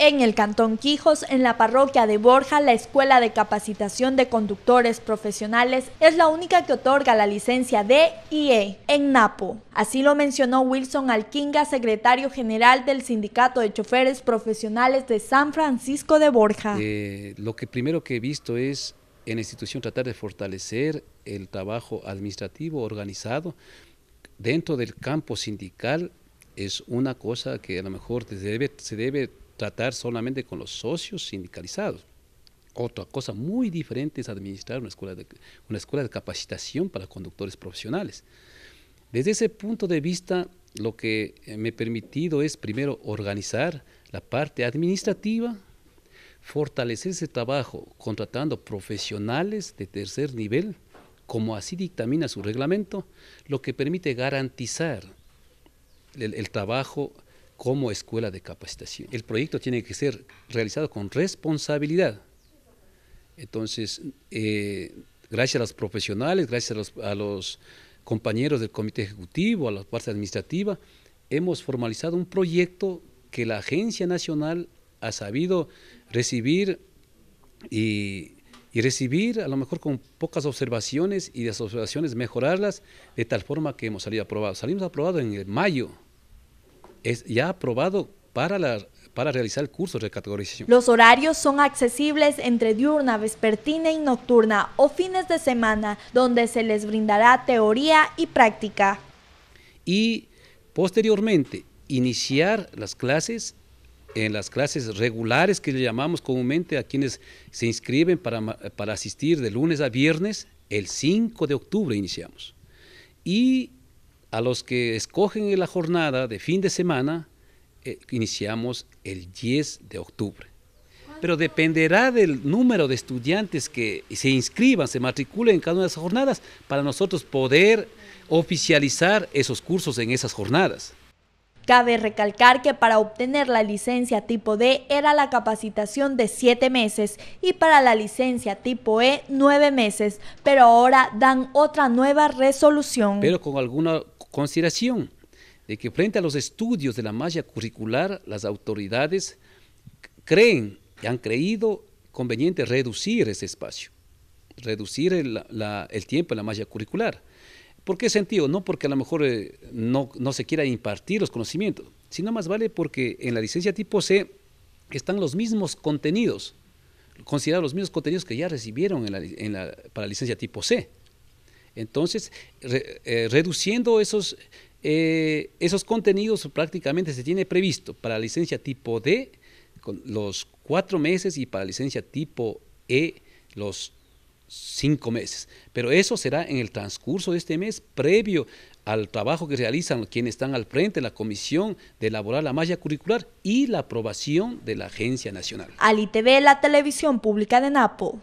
En el Cantón Quijos, en la parroquia de Borja, la Escuela de Capacitación de Conductores Profesionales es la única que otorga la licencia de IE en Napo. Así lo mencionó Wilson Alquinga, secretario general del Sindicato de Choferes Profesionales de San Francisco de Borja. Eh, lo que primero que he visto es en la institución tratar de fortalecer el trabajo administrativo organizado dentro del campo sindical es una cosa que a lo mejor se debe tratar solamente con los socios sindicalizados. Otra cosa muy diferente es administrar una escuela de, una escuela de capacitación para conductores profesionales. Desde ese punto de vista, lo que eh, me he permitido es primero organizar la parte administrativa, fortalecer ese trabajo contratando profesionales de tercer nivel, como así dictamina su reglamento, lo que permite garantizar el, el trabajo como escuela de capacitación. El proyecto tiene que ser realizado con responsabilidad. Entonces, eh, gracias a los profesionales, gracias a los, compañeros del comité ejecutivo, a la parte administrativa, hemos formalizado un proyecto que la Agencia Nacional ha sabido recibir y, recibir, a lo mejor con pocas observaciones y de observaciones mejorarlas de tal forma que hemos salido aprobados. Salimos aprobados en mayo es ya aprobado para la para realizar cursos de categorización. Los horarios son accesibles entre diurna, vespertina y nocturna o fines de semana, donde se les brindará teoría y práctica. Y posteriormente, iniciar las clases en las clases regulares que le llamamos comúnmente a quienes se inscriben para, para asistir de lunes a viernes, el 5 de octubre iniciamos. Y a los que escogen la jornada de fin de semana, eh, iniciamos el 10 de octubre. Pero dependerá del número de estudiantes que se inscriban, se matriculen en cada una de esas jornadas, para nosotros poder oficializar esos cursos en esas jornadas. Cabe recalcar que para obtener la licencia tipo D era la capacitación de siete meses y para la licencia tipo E nueve meses, pero ahora dan otra nueva resolución. Pero con alguna Consideración de que frente a los estudios de la malla curricular, las autoridades creen y han creído conveniente reducir ese espacio, reducir el, tiempo en la malla curricular. ¿Por qué sentido? No porque a lo mejor eh, no, se quiera impartir los conocimientos, sino más vale porque en la licencia tipo C están los mismos contenidos, considerados los mismos contenidos que ya recibieron para la licencia tipo C. Entonces, eh, reduciendo esos, eh, esos contenidos prácticamente se tiene previsto para licencia tipo D los cuatro meses y para licencia tipo E los cinco meses. Pero eso será en el transcurso de este mes previo al trabajo que realizan quienes están al frente de la comisión de elaborar la malla curricular y la aprobación de la Agencia Nacional. Alitv, la televisión pública de Napo.